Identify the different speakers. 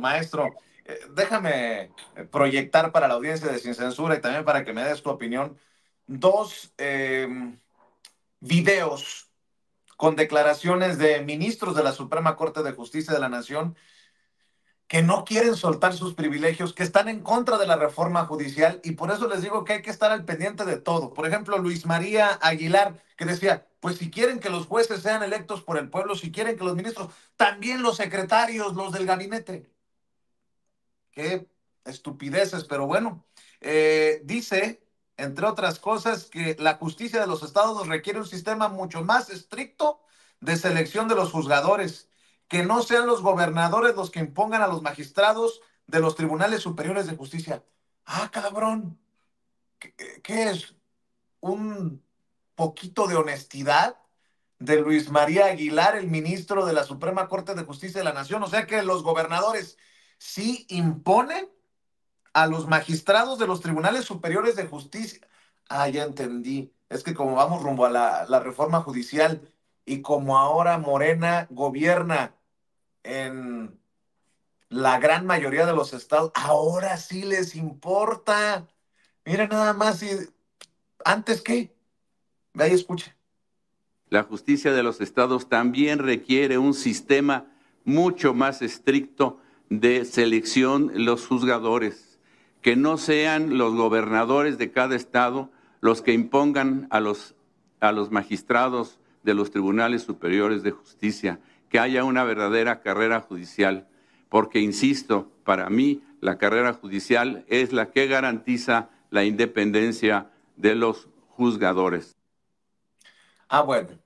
Speaker 1: maestro, eh, déjame eh, proyectar para la audiencia de Sin Censura y también para que me des tu opinión dos em, videos con declaraciones de ministros de la Suprema Corte de Justicia de la Nación que no quieren soltar sus privilegios, que están en contra de la reforma judicial y por eso les digo que hay que estar al pendiente de todo. Por ejemplo, Luis María Aguilar, que decía, pues si quieren que los jueces sean electos por el pueblo, si quieren que los ministros, también los secretarios, los del gabinete. Qué estupideces, pero bueno, eh, dice, entre otras cosas, que la justicia de los estados requiere un sistema mucho más estricto de selección de los juzgadores, que no sean los gobernadores los que impongan a los magistrados de los tribunales superiores de justicia. Ah, cabrón, qué es? Un poquito de honestidad de Luis María Aguilar, el ministro de la Suprema Corte de Justicia de la Nación. O sea que los gobernadores sí imponen a los magistrados de los tribunales superiores de justicia. Ah, ya entendí. Es que como vamos rumbo a la, la reforma judicial y como ahora Morena gobierna en la gran mayoría de los estados, ahora sí les importa. Mira nada más y antes que.
Speaker 2: La justicia de los estados también requiere un sistema mucho más estricto de selección los juzgadores, que no sean los gobernadores de cada estado los que impongan a a los magistrados de los tribunales superiores de justicia, que haya una verdadera carrera judicial, porque, insisto, para mí la carrera judicial es la que garantiza la independencia de los juzgadores.
Speaker 1: Ah, bueno.